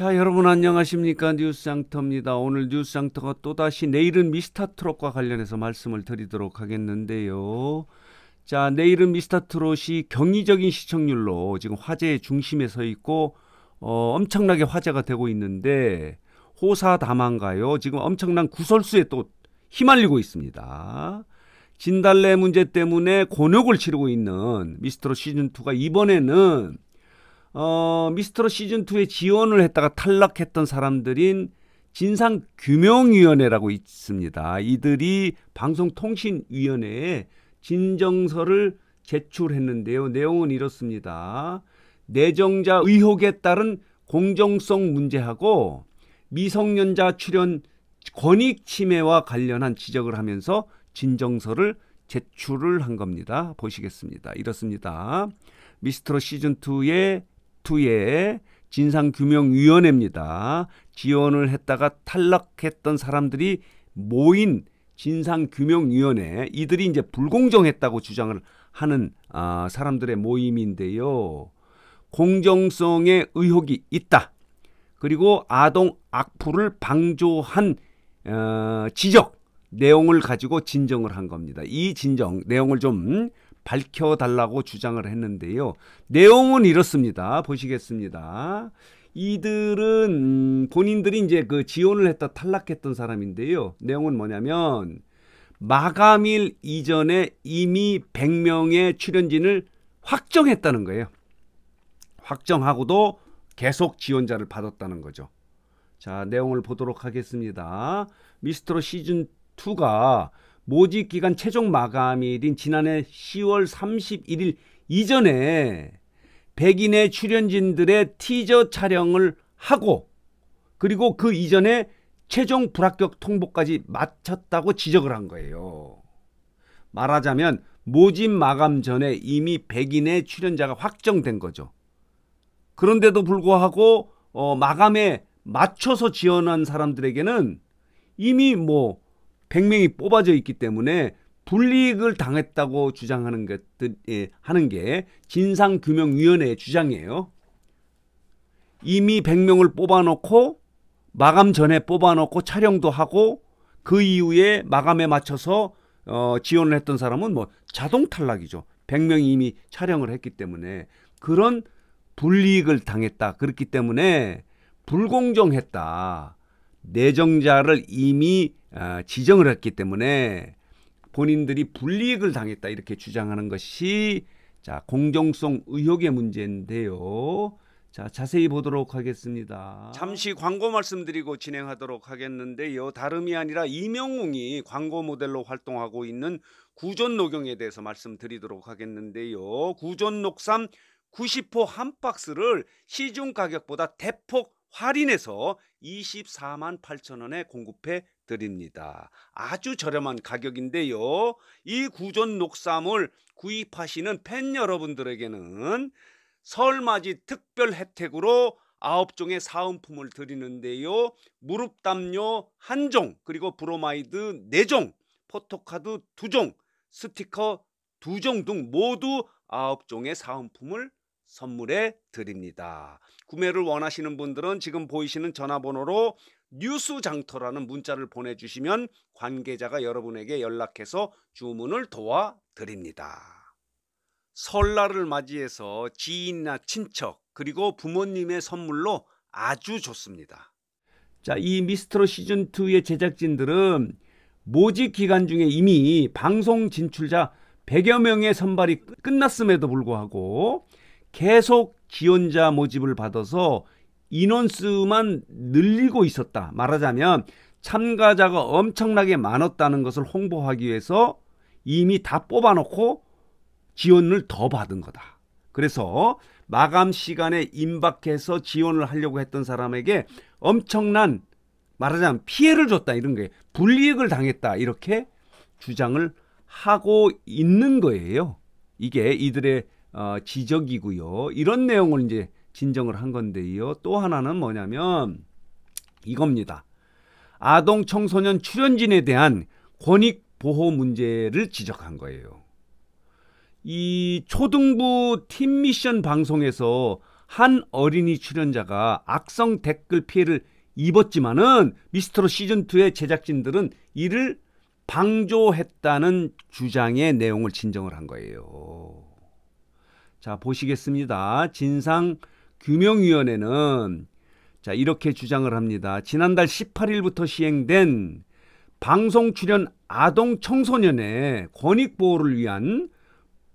자, 여러분 안녕하십니까? 뉴스장터입니다. 오늘 뉴스장터가 또다시 내일은 미스터트롯과 관련해서 말씀을 드리도록 하겠는데요. 자, 내일은 미스터트롯이 경이적인 시청률로 지금 화제의 중심에 서 있고 어, 엄청나게 화제가 되고 있는데 호사다만가요. 지금 엄청난 구설수에 또 휘말리고 있습니다. 진달래 문제 때문에 곤욕을 치르고 있는 미스터트롯 시즌2가 이번에는 어, 미스터로 시즌 2에 지원을 했다가 탈락했던 사람들인 진상규명위원회라고 있습니다. 이들이 방송통신위원회에 진정서를 제출했는데요. 내용은 이렇습니다. 내정자 의혹에 따른 공정성 문제하고 미성년자 출연 권익 침해와 관련한 지적을 하면서 진정서를 제출을 한 겁니다. 보시겠습니다. 이렇습니다. 미스터로시즌2에 투의 진상규명위원회입니다. 지원을 했다가 탈락했던 사람들이 모인 진상규명위원회 이들이 이제 불공정했다고 주장을 하는 아, 사람들의 모임인데요. 공정성의 의혹이 있다. 그리고 아동 악플을 방조한 어, 지적 내용을 가지고 진정을 한 겁니다. 이 진정 내용을 좀 밝혀달라고 주장을 했는데요. 내용은 이렇습니다. 보시겠습니다. 이들은 음, 본인들이 이제 그 지원을 했다 탈락했던 사람인데요. 내용은 뭐냐면 마감일 이전에 이미 100명의 출연진을 확정했다는 거예요. 확정하고도 계속 지원자를 받았다는 거죠. 자, 내용을 보도록 하겠습니다. 미스터로 시즌 2가 모집 기간 최종 마감일인 지난해 10월 31일 이전에 백인의 출연진들의 티저 촬영을 하고 그리고 그 이전에 최종 불합격 통보까지 마쳤다고 지적을 한 거예요. 말하자면 모집 마감 전에 이미 백인의 출연자가 확정된 거죠. 그런데도 불구하고 어, 마감에 맞춰서 지원한 사람들에게는 이미 뭐 100명이 뽑아져 있기 때문에 불이익을 당했다고 주장하는 것들 예, 하는 게 진상규명위원회의 주장이에요. 이미 100명을 뽑아놓고 마감 전에 뽑아놓고 촬영도 하고 그 이후에 마감에 맞춰서 어, 지원을 했던 사람은 뭐 자동 탈락이죠. 100명이 이미 촬영을 했기 때문에 그런 불이익을 당했다. 그렇기 때문에 불공정했다. 내정자를 이미 아, 지정을 했기 때문에 본인들이 불이익을 당했다 이렇게 주장하는 것이 자 공정성 의혹의 문제인데요. 자 자세히 보도록 하겠습니다. 잠시 광고 말씀드리고 진행하도록 하겠는데요. 다름이 아니라 이명웅이 광고 모델로 활동하고 있는 구전 녹용에 대해서 말씀드리도록 하겠는데요. 구전 녹삼 90호 한 박스를 시중 가격보다 대폭 할인해서 24만 8천 원에 공급해 드립니다. 아주 저렴한 가격인데요. 이 구전 녹삼을 구입하시는 팬 여러분들에게는 설맞이 특별 혜택으로 9종의 사은품을 드리는데요. 무릎 담요 1종, 그리고 브로마이드 4종, 포토카드 2종, 스티커 2종 등 모두 9종의 사은품을 선물해 드립니다. 구매를 원하시는 분들은 지금 보이시는 전화번호로 뉴스 장터라는 문자를 보내주시면 관계자가 여러분에게 연락해서 주문을 도와드립니다. 설날을 맞이해서 지인이나 친척 그리고 부모님의 선물로 아주 좋습니다. 자, 이미스터로 시즌 2의 제작진들은 모집 기간 중에 이미 방송 진출자 100여 명의 선발이 끝났음에도 불구하고 계속 지원자 모집을 받아서 인원수만 늘리고 있었다. 말하자면 참가자가 엄청나게 많았다는 것을 홍보하기 위해서 이미 다 뽑아놓고 지원을 더 받은 거다. 그래서 마감 시간에 임박해서 지원을 하려고 했던 사람에게 엄청난 말하자면 피해를 줬다 이런 게 불이익을 당했다 이렇게 주장을 하고 있는 거예요. 이게 이들의 어, 지적이고요. 이런 내용을 이제 진정을 한 건데요. 또 하나는 뭐냐면 이겁니다. 아동 청소년 출연진에 대한 권익 보호 문제를 지적한 거예요. 이 초등부 팀 미션 방송에서 한 어린이 출연자가 악성 댓글 피해를 입었지만은 미스터로 시즌 2의 제작진들은 이를 방조했다는 주장의 내용을 진정을 한 거예요. 자, 보시겠습니다. 진상규명위원회는 자, 이렇게 주장을 합니다. 지난달 18일부터 시행된 방송 출연 아동 청소년의 권익 보호를 위한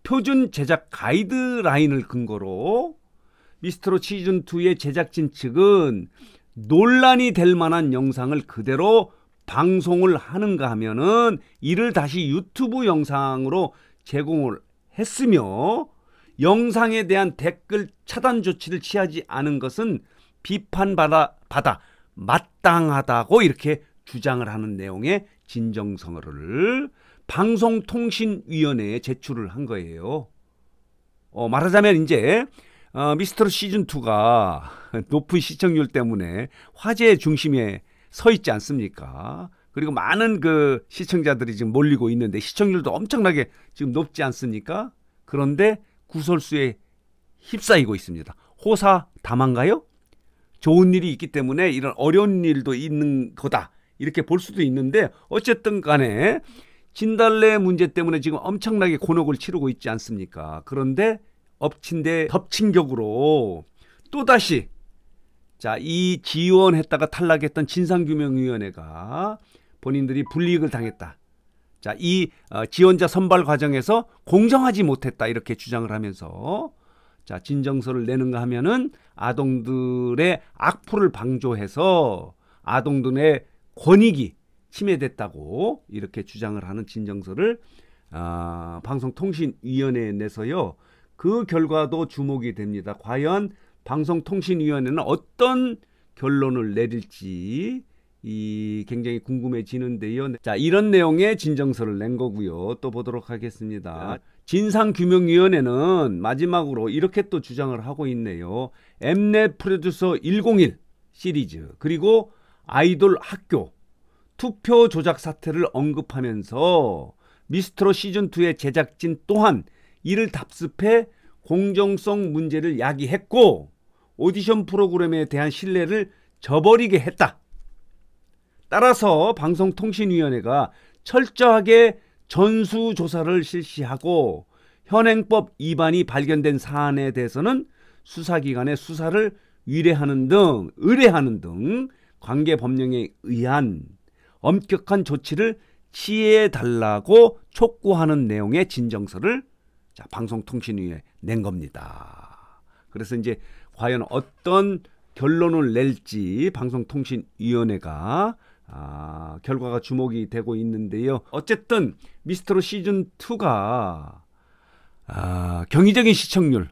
표준 제작 가이드라인을 근거로 미스트로 시즌2의 제작진 측은 논란이 될 만한 영상을 그대로 방송을 하는가 하면은 이를 다시 유튜브 영상으로 제공을 했으며 영상에 대한 댓글 차단 조치를 취하지 않은 것은 비판받아 받아 마땅하다고 이렇게 주장을 하는 내용의 진정성어를 방송통신위원회에 제출을 한 거예요. 어, 말하자면 이제 어, 미스터로 시즌2가 높은 시청률 때문에 화제의 중심에 서 있지 않습니까? 그리고 많은 그 시청자들이 지금 몰리고 있는데 시청률도 엄청나게 지금 높지 않습니까? 그런데 구설수에 휩싸이고 있습니다. 호사 다만가요? 좋은 일이 있기 때문에 이런 어려운 일도 있는 거다. 이렇게 볼 수도 있는데 어쨌든 간에 진달래 문제 때문에 지금 엄청나게 곤혹을 치르고 있지 않습니까? 그런데 엎친데 덮친 격으로 또다시 자, 이 지원했다가 탈락했던 진상규명위원회가 본인들이 불이익을 당했다. 자, 이 어, 지원자 선발 과정에서 공정하지 못했다 이렇게 주장을 하면서 자, 진정서를 내는가 하면은 아동들의 악플을 방조해서 아동들의 권익이 침해됐다고 이렇게 주장을 하는 진정서를 아, 방송통신위원회에 내서요. 그 결과도 주목이 됩니다. 과연 방송통신위원회는 어떤 결론을 내릴지 이 굉장히 궁금해지는데요. 자, 이런 내용의 진정서를 낸 거고요. 또 보도록 하겠습니다. 네. 진상규명위원회는 마지막으로 이렇게 또 주장을 하고 있네요. 엠넷 프로듀서 101 시리즈 그리고 아이돌 학교 투표 조작 사태를 언급하면서 미스트로 시즌2의 제작진 또한 이를 답습해 공정성 문제를 야기했고 오디션 프로그램에 대한 신뢰를 저버리게 했다. 따라서 방송통신위원회가 철저하게 전수조사를 실시하고 현행법 위반이 발견된 사안에 대해서는 수사기관의 수사를 위례하는 등 의뢰하는 등 관계 법령에 의한 엄격한 조치를 취해 달라고 촉구하는 내용의 진정서를 자, 방송통신위에 낸 겁니다. 그래서 이제 과연 어떤 결론을 낼지 방송통신위원회가 아, 결과가 주목이 되고 있는데요. 어쨌든 미스터로 시즌 2가 아, 경이적인 시청률,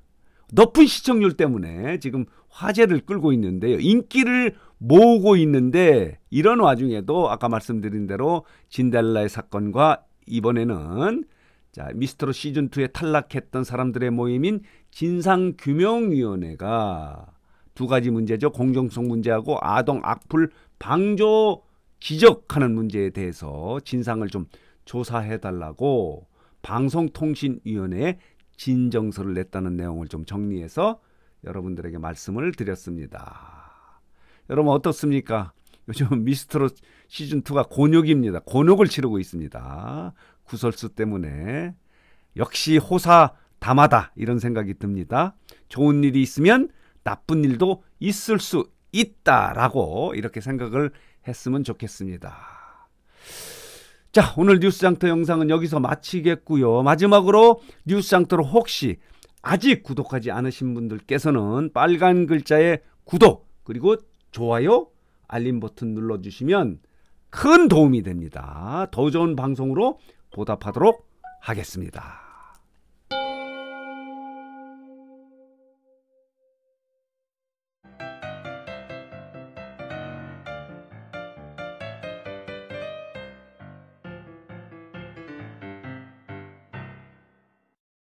높은 시청률 때문에 지금 화제를 끌고 있는데요. 인기를 모으고 있는데 이런 와중에도 아까 말씀드린 대로 진달라의 사건과 이번에는 자, 미스터로 시즌 2에 탈락했던 사람들의 모임인 진상규명위원회가 두 가지 문제죠. 공정성 문제하고 아동 악플 방조 기적하는 문제에 대해서 진상을 좀 조사해 달라고 방송통신위원회에 진정서를 냈다는 내용을 좀 정리해서 여러분들에게 말씀을 드렸습니다. 여러분 어떻습니까? 요즘 미스트로 시즌2가 곤욕입니다. 곤욕을 치르고 있습니다. 구설수 때문에. 역시 호사 담하다 이런 생각이 듭니다. 좋은 일이 있으면 나쁜 일도 있을 수 있다라고 이렇게 생각을 했으면 좋겠습니다. 자, 오늘 뉴스장터 영상은 여기서 마치겠고요. 마지막으로 뉴스장터로 혹시 아직 구독하지 않으신 분들께서는 빨간 글자의 구독 그리고 좋아요 알림 버튼 눌러주시면 큰 도움이 됩니다. 더 좋은 방송으로 보답하도록 하겠습니다.